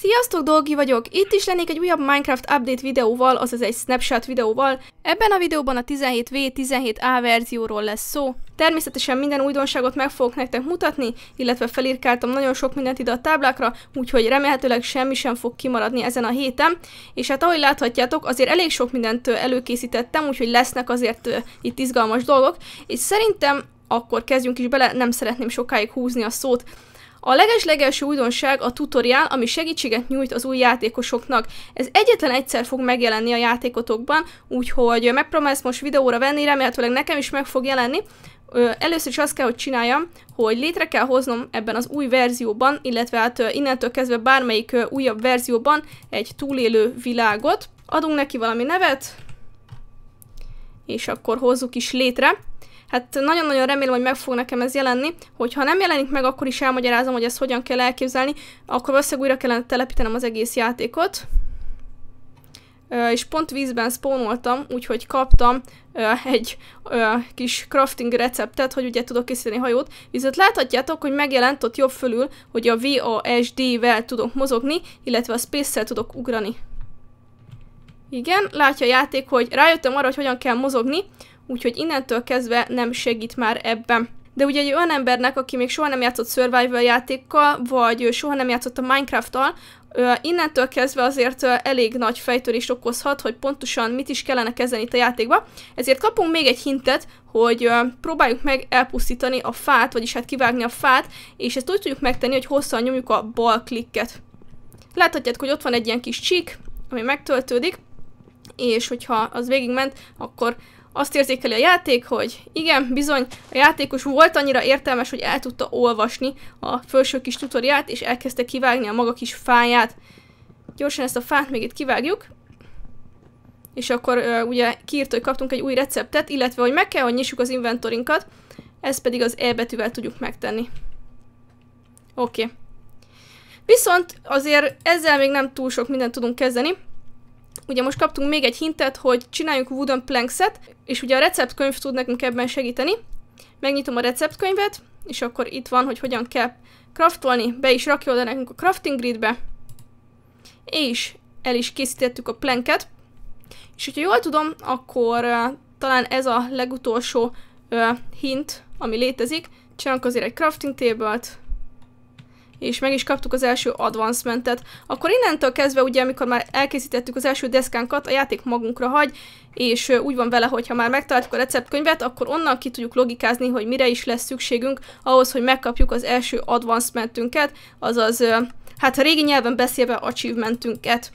Sziasztok, Dolgi vagyok! Itt is lennék egy újabb Minecraft update videóval, azaz egy snapshot videóval. Ebben a videóban a 17V, 17A verzióról lesz szó. Természetesen minden újdonságot meg fogok nektek mutatni, illetve felírkáltam nagyon sok mindent ide a táblákra, úgyhogy remélhetőleg semmi sem fog kimaradni ezen a héten. És hát ahogy láthatjátok, azért elég sok mindent előkészítettem, úgyhogy lesznek azért itt izgalmas dolgok, és szerintem akkor kezdjünk is bele, nem szeretném sokáig húzni a szót. A legeslegelső újdonság a tutoriál, ami segítséget nyújt az új játékosoknak. Ez egyetlen egyszer fog megjelenni a játékotokban, úgyhogy megpróbálom ezt most videóra venni, remélhetőleg nekem is meg fog jelenni. Először is azt kell, hogy csináljam, hogy létre kell hoznom ebben az új verzióban, illetve hát innentől kezdve bármelyik újabb verzióban egy túlélő világot. Adunk neki valami nevet, és akkor hozzuk is létre. Hát nagyon-nagyon remélem, hogy meg fog nekem ez jelenni, hogyha nem jelenik meg, akkor is elmagyarázom, hogy ezt hogyan kell elképzelni, akkor valószínűleg újra kellene telepítenem az egész játékot. És pont vízben spónoltam, úgyhogy kaptam egy kis crafting receptet, hogy ugye tudok készíteni hajót, viszont láthatjátok, hogy megjelent ott jobb fölül, hogy a VASD-vel tudok mozogni, illetve a space-szel tudok ugrani. Igen, látja a játék, hogy rájöttem arra, hogy hogyan kell mozogni, úgyhogy innentől kezdve nem segít már ebben. De ugye egy olyan embernek, aki még soha nem játszott survival játékkal, vagy soha nem játszott a Minecraft-tal, innentől kezdve azért elég nagy fejtörést okozhat, hogy pontosan mit is kellene kezdeni itt a játékba. Ezért kapunk még egy hintet, hogy próbáljuk meg elpusztítani a fát, vagyis hát kivágni a fát, és ezt úgy tudjuk megtenni, hogy hosszan nyomjuk a bal klikket. Láthatjátok, hogy ott van egy ilyen kis csík, ami megtöltődik, és hogyha az végigment, akkor azt érzékeli a játék, hogy igen, bizony, a játékos volt annyira értelmes, hogy el tudta olvasni a felső kis tutoriát, és elkezdte kivágni a maga kis fáját. Gyorsan ezt a fát még itt kivágjuk, és akkor uh, ugye kiírta, hogy kaptunk egy új receptet, illetve hogy meg kell, hogy nyissuk az inventorinkat, ezt pedig az E betűvel tudjuk megtenni. Oké. Okay. Viszont azért ezzel még nem túl sok mindent tudunk kezdeni, Ugye most kaptunk még egy hintet, hogy csináljunk wooden plankset, és ugye a receptkönyv tud nekünk ebben segíteni. Megnyitom a receptkönyvet, és akkor itt van, hogy hogyan kell craftolni, be is rakja oda nekünk a crafting gridbe, és el is készítettük a planket. És hogyha jól tudom, akkor uh, talán ez a legutolsó uh, hint, ami létezik. Csinálunk azért egy crafting table-t, és meg is kaptuk az első advancementet. Akkor innentől kezdve ugye, amikor már elkészítettük az első deszkánkat, a játék magunkra hagy, és úgy van vele, hogy ha már megtaláltuk a receptkönyvet, akkor onnan ki tudjuk logikázni, hogy mire is lesz szükségünk ahhoz, hogy megkapjuk az első advancementünket, azaz, hát a régi nyelven beszélve achievementünket.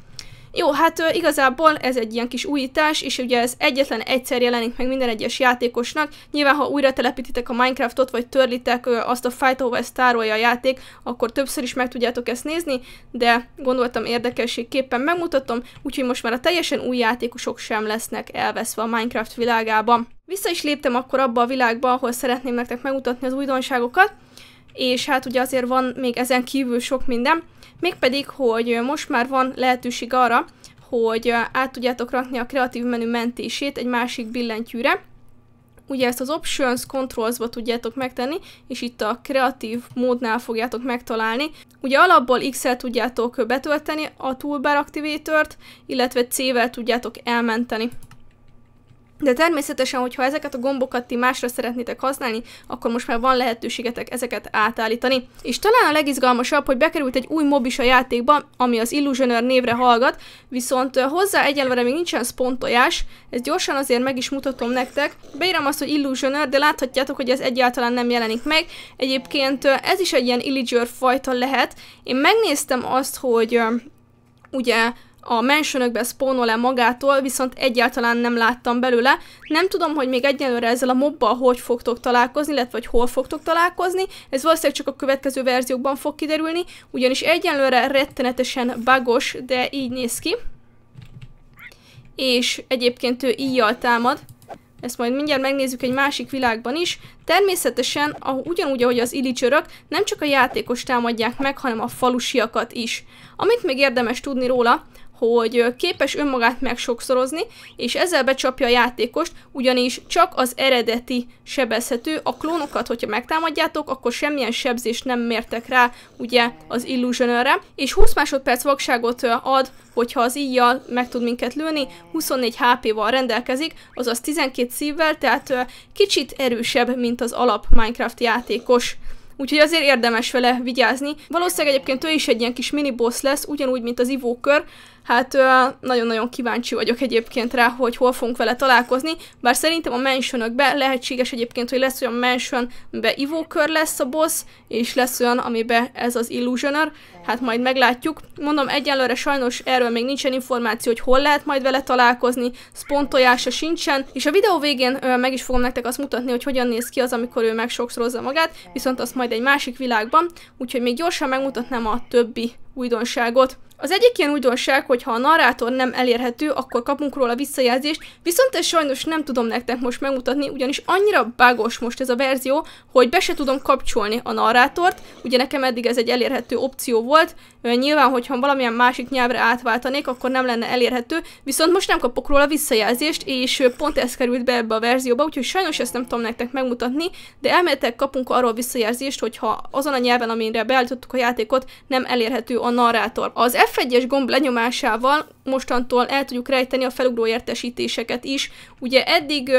Jó, hát igazából ez egy ilyen kis újítás, és ugye ez egyetlen egyszer jelenik meg minden egyes játékosnak. Nyilván, ha újra telepítitek a Minecraftot, vagy törlitek azt a Fight ezt tárolja a játék, akkor többször is meg tudjátok ezt nézni, de gondoltam érdekességképpen megmutatom, úgyhogy most már a teljesen új játékosok sem lesznek elveszve a Minecraft világában. Vissza is léptem akkor abba a világba, ahol szeretném nektek megmutatni az újdonságokat, és hát ugye azért van még ezen kívül sok minden, mégpedig, hogy most már van lehetőség arra, hogy át tudjátok rakni a kreatív menü mentését egy másik billentyűre, ugye ezt az Options Controls-ba tudjátok megtenni, és itt a kreatív módnál fogjátok megtalálni. Ugye alapból X-el tudjátok betölteni a Toolbar Activator-t, illetve C-vel tudjátok elmenteni. De természetesen, hogyha ezeket a gombokat ti másra szeretnétek használni, akkor most már van lehetőségetek ezeket átállítani. És talán a legizgalmasabb, hogy bekerült egy új mobis a játékba, ami az Illusioner névre hallgat, viszont hozzá egyelőre még nincsen szpontojás, ezt gyorsan azért meg is mutatom nektek. Beírom azt, hogy Illusioner, de láthatjátok, hogy ez egyáltalán nem jelenik meg. Egyébként ez is egy ilyen Illager fajta lehet. Én megnéztem azt, hogy ugye a mansionökbe spónol-e magától, viszont egyáltalán nem láttam belőle. Nem tudom, hogy még egyelőre ezzel a mobbal hogy fogtok találkozni, illetve hogy hol fogtok találkozni. Ez valószínűleg csak a következő verziókban fog kiderülni, ugyanis egyelőre rettenetesen bagos, de így néz ki. És egyébként ő íjjal támad. Ezt majd mindjárt megnézzük egy másik világban is. Természetesen, a, ugyanúgy, ahogy az ilicsörök, nem csak a játékos támadják meg, hanem a falusiakat is. Amit még érdemes tudni róla, hogy képes önmagát megsokszorozni, és ezzel becsapja a játékost, ugyanis csak az eredeti sebezhető, a klónokat, hogyha megtámadjátok, akkor semmilyen sebzést nem mértek rá, ugye, az illusionőre, és 20 másodperc vakságot ad, hogyha az íjjal meg tud minket lőni, 24 HP-val rendelkezik, azaz 12 szívvel, tehát kicsit erősebb, mint az alap Minecraft játékos úgyhogy azért érdemes vele vigyázni. Valószínűleg egyébként ő is egy ilyen kis mini boss lesz, ugyanúgy, mint az ivókör. Hát nagyon-nagyon kíváncsi vagyok egyébként rá, hogy hol fogunk vele találkozni, bár szerintem a mansionökbe lehetséges egyébként, hogy lesz olyan mansion, amiben ivókör lesz a boss, és lesz olyan, amibe ez az Illusioner, hát majd meglátjuk. Mondom, egyelőre sajnos erről még nincsen információ, hogy hol lehet majd vele találkozni, spontojása sincsen, és a videó végén meg is fogom nektek azt mutatni, hogy hogyan néz ki az, amikor ő sokszorozza magát, viszont azt majd majd egy másik világban, úgyhogy még gyorsan megmutatnám a többi újdonságot. Az egyik ilyen újdonság, hogy ha a narrátor nem elérhető, akkor kapunk róla visszajelzést, viszont ezt sajnos nem tudom nektek most megmutatni, ugyanis annyira bágos most ez a verzió, hogy be se tudom kapcsolni a narrátort, ugye nekem eddig ez egy elérhető opció volt, nyilván, hogyha valamilyen másik nyelvre átváltanék, akkor nem lenne elérhető, viszont most nem kapok róla visszajelzést, és pont ez került be ebbe a verzióba, úgyhogy sajnos ezt nem tudom nektek megmutatni, de elméletek kapunk arról visszajelzést, hogyha azon a nyelven, amire beállítottuk a játékot, nem elérhető a narrátor. Az F F1-es gomb lenyomásával mostantól el tudjuk rejteni a felugró értesítéseket is. Ugye eddig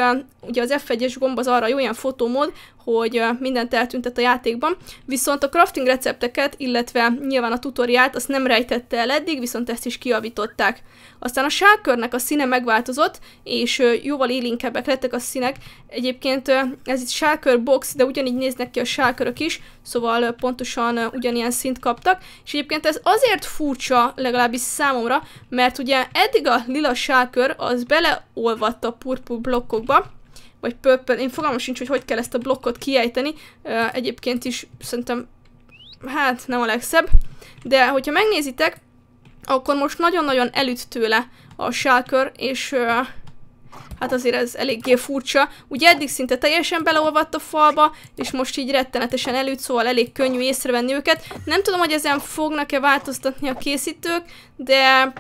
ugye az F1-es gomb az arra jó ilyen fotómód, hogy mindent eltüntet a játékban, viszont a crafting recepteket, illetve nyilván a tutoriált, azt nem rejtette el eddig, viszont ezt is kiavították. Aztán a sárkörnek a színe megváltozott, és jóval élinkebbek lettek a színek. Egyébként ez itt sárkör box, de ugyanígy néznek ki a sárkörök is, szóval pontosan ugyanilyen szint kaptak, és egyébként ez azért furcsa, legalábbis számomra, mert ugye eddig a lila sárkör az beleolvadt a purpur blokkokba, vagy purple, én fogalmam sincs, hogy hogy kell ezt a blokkot kiejteni, egyébként is szerintem, hát nem a legszebb, de hogyha megnézitek, akkor most nagyon-nagyon elütt tőle a sálkör, és hát azért ez eléggé furcsa. Ugye eddig szinte teljesen beleolvadt a falba, és most így rettenetesen előtt, szóval elég könnyű észrevenni őket. Nem tudom, hogy ezen fognak-e változtatni a készítők, de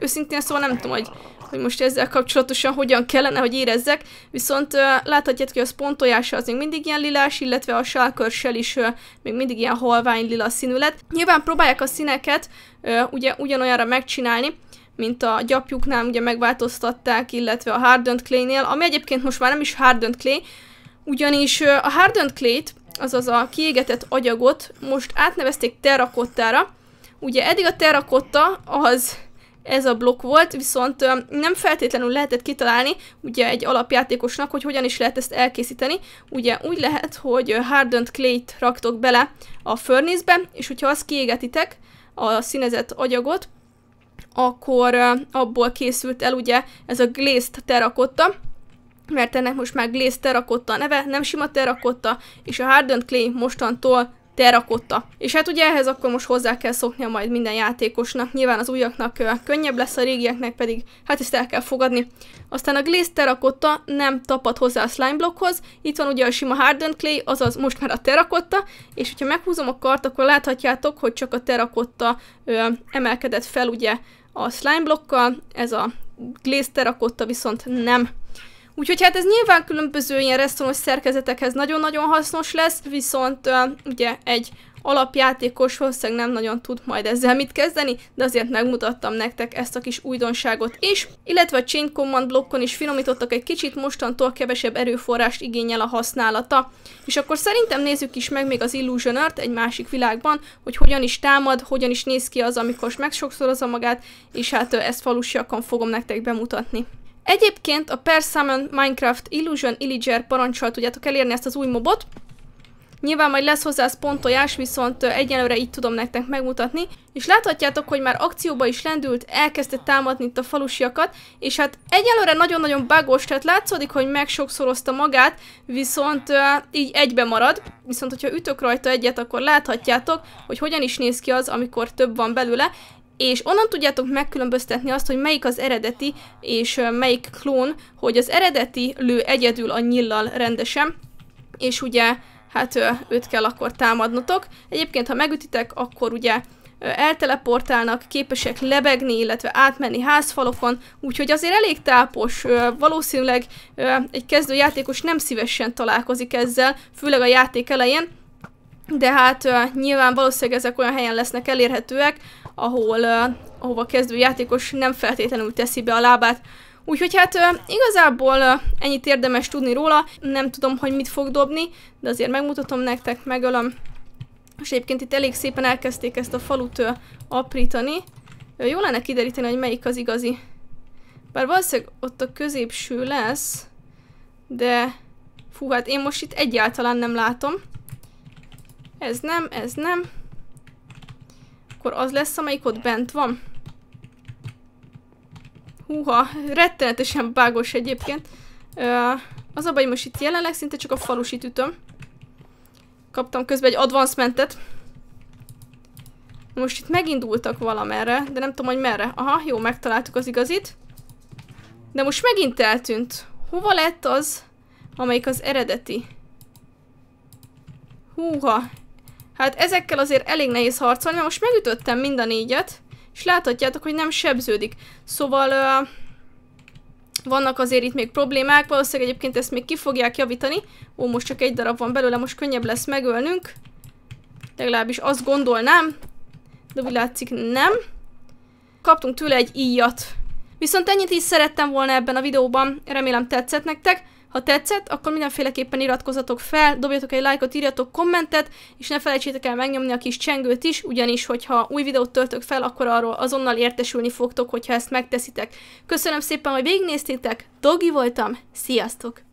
őszintén szóval nem tudom, hogy hogy most ezzel kapcsolatosan hogyan kellene, hogy érezzek, viszont uh, láthatjátok, hogy a spontolyása az még mindig ilyen lilás, illetve a sálkörsel is uh, még mindig ilyen halvány lila színű lett. Nyilván próbálják a színeket uh, ugye ugyanolyanra megcsinálni, mint a gyapjuknál ugye megváltoztatták, illetve a Hardened Clay-nél, ami egyébként most már nem is Hardened Clay, ugyanis uh, a Hardened Clay-t, azaz a kiégetett agyagot most átnevezték terrakottára, Ugye eddig a terrakotta az ez a blokk volt, viszont nem feltétlenül lehetett kitalálni ugye egy alapjátékosnak, hogy hogyan is lehet ezt elkészíteni. Ugye úgy lehet, hogy hardened clay-t raktok bele a furnace és hogyha azt kiégetitek, a színezett agyagot, akkor abból készült el ugye ez a glazed terakotta, mert ennek most már glazed terakotta a neve, nem sima terakotta, és a hardened clay mostantól terrakotta. És hát ugye ehhez akkor most hozzá kell szoknia majd minden játékosnak, nyilván az újaknak könnyebb lesz, a régieknek pedig hát ezt el kell fogadni. Aztán a Glaze terrakotta nem tapad hozzá a slime blokkhoz, itt van ugye a sima hardened clay, azaz most már a terrakotta, és hogyha meghúzom a kart, akkor láthatjátok, hogy csak a terrakotta emelkedett fel ugye a slime blokkal, ez a Glaze terrakotta viszont nem. Úgyhogy hát ez nyilván különböző ilyen resztonos szerkezetekhez nagyon-nagyon hasznos lesz, viszont uh, ugye egy alapjátékos valószínűleg nem nagyon tud majd ezzel mit kezdeni, de azért megmutattam nektek ezt a kis újdonságot is, illetve a Chain Command blokkon is finomítottak egy kicsit, mostantól kevesebb erőforrást igényel a használata. És akkor szerintem nézzük is meg még az Illusionert egy másik világban, hogy hogyan is támad, hogyan is néz ki az, amikor megsokszorozza magát, és hát ezt falusiakon fogom nektek bemutatni. Egyébként a Per Summon Minecraft Illusion Illager parancsal tudjátok elérni ezt az új mobot. Nyilván majd lesz hozzá spontojás, viszont egyelőre így tudom nektek megmutatni. És láthatjátok, hogy már akcióba is lendült, elkezdte támadni itt a falusiakat, és hát egyelőre nagyon-nagyon bagos, tehát látszódik, hogy megsokszorozta magát, viszont uh, így egybe marad. Viszont, hogyha ütök rajta egyet, akkor láthatjátok, hogy hogyan is néz ki az, amikor több van belőle és onnan tudjátok megkülönböztetni azt, hogy melyik az eredeti és melyik klón, hogy az eredeti lő egyedül a nyillal rendesen, és ugye hát őt kell akkor támadnotok. Egyébként, ha megütitek, akkor ugye elteleportálnak, képesek lebegni, illetve átmenni házfalokon, úgyhogy azért elég tápos, valószínűleg egy kezdő játékos nem szívesen találkozik ezzel, főleg a játék elején, de hát nyilván valószínűleg ezek olyan helyen lesznek elérhetőek, ahol, uh, ahova kezdő játékos nem feltétlenül teszi be a lábát. Úgyhogy hát uh, igazából uh, ennyit érdemes tudni róla, nem tudom, hogy mit fog dobni, de azért megmutatom nektek, megölöm. És egyébként itt elég szépen elkezdték ezt a falut uh, aprítani. Uh, jó lenne kideríteni, hogy melyik az igazi. Bár valószínűleg ott a középső lesz, de fú, hát én most itt egyáltalán nem látom. Ez nem, ez nem akkor az lesz, amelyik ott bent van. Húha, rettenetesen bágos egyébként. Ö, az a baj, most itt jelenleg szinte csak a falusit ütöm. Kaptam közben egy advancementet. Most itt megindultak valamerre, de nem tudom, hogy merre. Aha, jó, megtaláltuk az igazit. De most megint eltűnt. Hova lett az, amelyik az eredeti? Húha, Hát ezekkel azért elég nehéz harcolni, mert most megütöttem mind a négyet, és láthatjátok, hogy nem sebződik. Szóval uh, vannak azért itt még problémák, valószínűleg egyébként ezt még ki fogják javítani. Ó, most csak egy darab van belőle, most könnyebb lesz megölnünk. Legalábbis azt gondolnám, de úgy látszik nem. Kaptunk tőle egy íjat. Viszont ennyit is szerettem volna ebben a videóban, remélem tetszett nektek. Ha tetszett, akkor mindenféleképpen iratkozatok fel, dobjatok egy lájkot, írjatok kommentet, és ne felejtsétek el megnyomni a kis csengőt is, ugyanis, hogyha új videót töltök fel, akkor arról azonnal értesülni fogtok, hogyha ezt megteszitek. Köszönöm szépen, hogy végignéztétek, Dogi voltam, sziasztok!